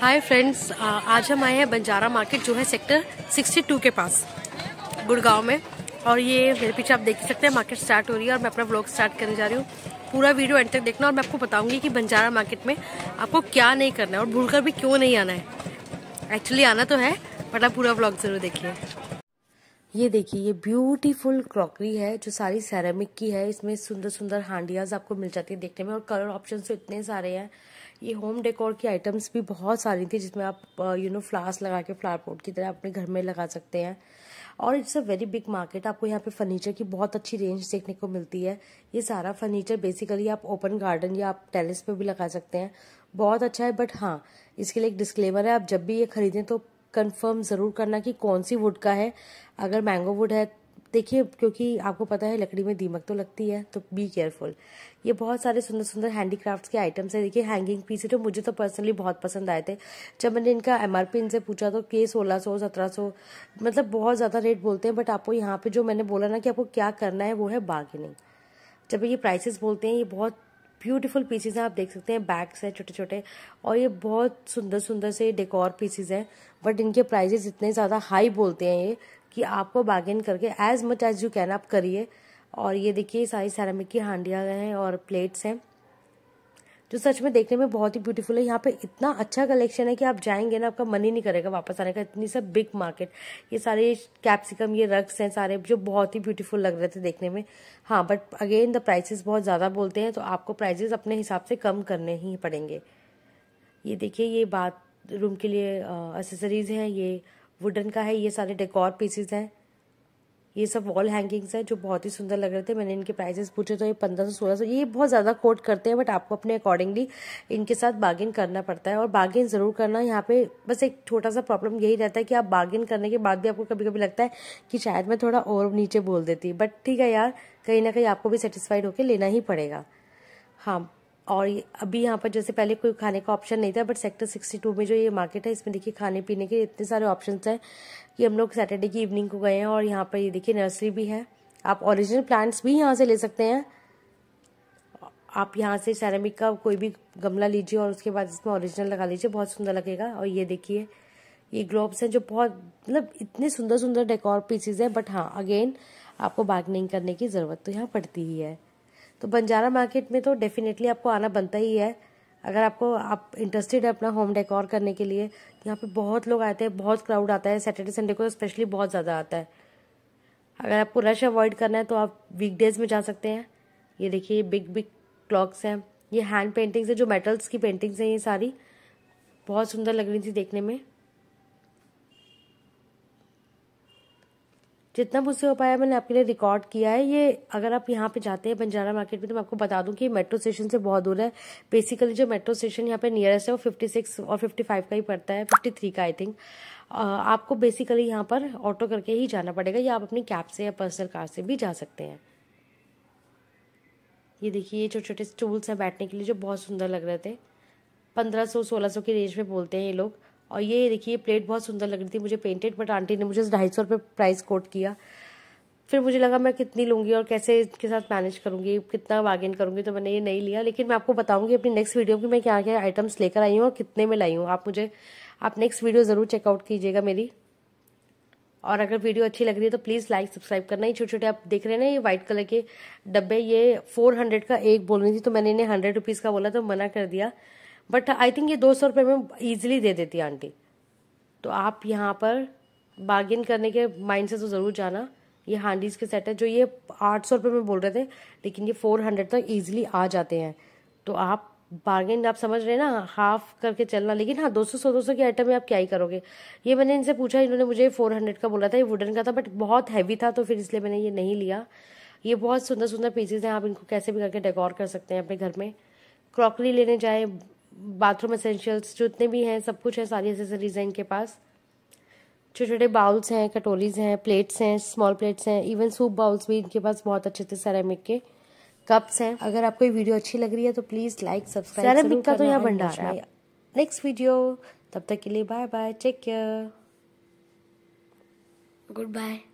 hi friends uh, आज हम आए हैं बंजारा मार्केट जो है सेक्टर 62 के पास गुड़गांव में और ये मेरे पीछे आप देख सकते हैं मार्केट स्टार्ट हो रही है और मैं अपना ब्लॉग स्टार्ट करने जा रही हूँ पूरा वीडियो एंड तक देखना और मैं आपको बताऊंगी कि बंजारा मार्केट में आपको क्या नहीं करना है और कर भी क्यों नहीं आना है एक्चुअली आना तो है बट आप पूरा ब्लॉग ज़रूर देखिए ये देखिए ये ब्यूटीफुल क्रॉकरी है जो सारी सेरेमिक की है इसमें सुंदर सुंदर हांडियाज आपको मिल जाती है देखने में और कलर ऑप्शन तो इतने सारे हैं ये होम डेकोर की आइटम्स भी बहुत सारी थी जिसमें आप यू नो फ्लावर्स लगा के फ्लावर पॉट की तरह अपने घर में लगा सकते हैं और it's a very big market आपको यहाँ पे फर्नीचर की बहुत अच्छी रेंज देखने को मिलती है ये सारा फर्नीचर बेसिकली आप ओपन गार्डन या आप टेरिस पे भी लगा सकते हैं बहुत अच्छा है बट हाँ इसके लिए एक डिस्क्लेमर है आप जब भी ये खरीदें तो कंफर्म ज़रूर करना कि कौन सी वुड का है अगर मैंगो वुड है देखिए क्योंकि आपको पता है लकड़ी में दीमक तो लगती है तो बी केयरफुल ये बहुत सारे सुंदर सुंदर हैंडीक्राफ्ट्स के आइटम्स हैं देखिए हैंगिंग पीस है तो मुझे तो पर्सनली बहुत पसंद आए थे जब मैंने इनका एम इनसे पूछा तो के सोलह सौ सत्रह सौ मतलब बहुत ज़्यादा रेट बोलते हैं बट आपको यहाँ पे जो मैंने बोला ना कि आपको क्या करना है वो है बार्गेनिंग जब ये प्राइसेस बोलते हैं ये बहुत ब्यूटीफुल पीसीज हैं आप देख सकते हैं बैग्स हैं छोटे छोटे और ये बहुत सुंदर सुंदर से डेकोर पीसीज हैं बट इनके प्राइजेज इतने ज़्यादा हाई बोलते हैं ये कि आपको बार्गेन करके as much as you can आप करिए और ये देखिए सारी सैरामिक की हांडियाँ हैं और प्लेट्स हैं जो सच में देखने में बहुत ही ब्यूटीफुल है यहाँ पे इतना अच्छा कलेक्शन है कि आप जाएंगे ना आपका मन ही नहीं करेगा वापस आने का इतनी सब बिग मार्केट ये सारे कैप्सिकम ये रग्स हैं सारे जो बहुत ही ब्यूटीफुल लग रहे थे देखने में हाँ बट अगेन द प्राइसेस बहुत ज़्यादा बोलते हैं तो आपको प्राइजेस अपने हिसाब से कम करने ही पड़ेंगे ये देखिए ये बाथ रूम के लिए एसेसरीज़ हैं ये वुडन का है ये सारे डेकोर पीसेज हैं ये सब वॉल हैंगिंग्स हैं जो बहुत ही सुंदर लग रहे थे मैंने इनके प्राइजेस पूछे तो ये पंद्रह सौ सोलह सौ ये बहुत ज़्यादा कोट करते हैं बट आपको अपने अकॉर्डिंगली इनके साथ बार्गिन करना पड़ता है और बार्गिन ज़रूर करना यहाँ पे बस एक छोटा सा प्रॉब्लम यही रहता है कि आप बार्गिन करने के बाद भी आपको कभी कभी लगता है कि शायद मैं थोड़ा और नीचे बोल देती बट ठीक है यार कहीं ना कहीं आपको भी सेटिस्फाइड होकर लेना ही पड़ेगा हाँ और अभी यहाँ पर जैसे पहले कोई खाने का ऑप्शन नहीं था बट सेक्टर 62 में जो ये मार्केट है इसमें देखिए खाने पीने के इतने सारे ऑप्शन हैं कि हम लोग सैटरडे की इवनिंग को गए हैं और यहाँ पर ये देखिए नर्सरी भी है आप ओरिजिनल प्लांट्स भी यहाँ से ले सकते हैं आप यहाँ से सैरामिक का कोई भी गमला लीजिए और उसके बाद इसमें ऑरिजिनल लगा लीजिए बहुत सुंदर लगेगा और ये देखिए ये ग्लोब्स हैं जो बहुत मतलब इतने सुंदर सुंदर डेकोर पीसीज हैं बट हाँ अगेन आपको बार्गनिंग करने की ज़रूरत तो यहाँ पड़ती ही है तो बंजारा मार्केट में तो डेफिनेटली आपको आना बनता ही है अगर आपको आप इंटरेस्टेड है अपना होम डेकोर करने के लिए यहाँ पे बहुत लोग आते हैं बहुत क्राउड आता है सैटरडे संडे को स्पेशली बहुत ज़्यादा आता है अगर आपको रश अवॉइड करना है तो आप वीकडेज में जा सकते हैं ये देखिए बिग बिग क्लॉक्स हैं ये हैंड पेंटिंग्स है जो मेटल्स की पेंटिंग्स हैं ये सारी बहुत सुंदर लग रही थी देखने में जितना मुझसे हो पाया मैंने आपके लिए रिकॉर्ड किया है ये अगर आप यहाँ पे जाते हैं बंजारा मार्केट में तो मैं आपको बता दूँ कि मेट्रो स्टेशन से बहुत दूर है बेसिकली जो मेट्रो स्टेशन यहाँ पे नियरेस्ट है वो फिफ्टी सिक्स और फिफ्टी फाइव का ही पड़ता है फिफ्टी थ्री का आई थिंक आपको बेसिकली यहाँ पर ऑटो करके ही जाना पड़ेगा या आप अपनी कैब से या पर्सनल कार से भी जा सकते हैं ये देखिए ये छोटे छोटे स्टूल्स हैं बैठने के लिए जो बहुत सुंदर लग रहे थे पंद्रह सौ सोलह सौ की रेंज में बोलते हैं ये लोग और ये देखिए प्लेट बहुत सुंदर लग रही थी मुझे पेंटेड बट आंटी ने मुझे ढाई सौ रुपये प्राइस कोट किया फिर मुझे लगा मैं कितनी लूँगी और कैसे इसके साथ मैनेज करूँगी कितना बार्गेन करूँगी तो मैंने ये नहीं लिया लेकिन मैं आपको बताऊँगी अपनी नेक्स्ट वीडियो की मैं क्या क्या आइटम्स लेकर आई हूँ और कितने में लाई हूँ आप मुझे आप नेक्स्ट वीडियो ज़रूर चेकआउट कीजिएगा मेरी और अगर वीडियो अच्छी लग रही है तो प्लीज़ लाइक सब्सक्राइब करना ये छोटे छोटे आप देख रहे हैं ना ये व्हाइट कलर के डब्बे ये फोर हंड्रेड का एक बोल रही थी तो मैंने इन्हें हंड्रेड रुपीज़ का बोला तो मना कर दिया बट आई थिंक ये दो सौ रुपये में ईजिली दे देती आंटी तो आप यहाँ पर बार्गिन करने के माइंड से तो ज़रूर जाना ये हांडीज के सेट है जो ये आठ सौ रुपये में बोल रहे थे लेकिन ये फोर हंड्रेड तक ईजिली आ जाते हैं तो आप बार्गेन आप समझ रहे हैं ना हाफ करके चलना लेकिन हाँ दो सौ सौ दो सौ के आइटम में आप क्या ही करोगे ये मैंने इनसे पूछा इन्होंने मुझे फोर हंड्रेड का बोला था ये वुडन का था बट बहुत हैवी था तो फिर इसलिए मैंने ये नहीं लिया ये बहुत सुंदर सुंदर पीसेज हैं आप इनको कैसे भी करके डेकोर कर सकते हैं अपने घर में क्रॉकरी लेने जाएँ बाथरूम एसेंशियल्स जितने भी हैं सब कुछ है सारी एसेसरीज हैं इनके पास छोटे छोटे बाउल्स हैं कटोरीज हैं प्लेट्स हैं स्मॉल प्लेट्स हैं इवन सूप बाउल्स भी इनके पास बहुत अच्छे थे सैरामिक के कप्स हैं अगर आपको ये वीडियो अच्छी लग रही है तो प्लीज़ लाइक सब्सक्राइब सैरामिक का तो यहाँ भंडार है नेक्स्ट वीडियो तब तक के लिए bye bye take care good bye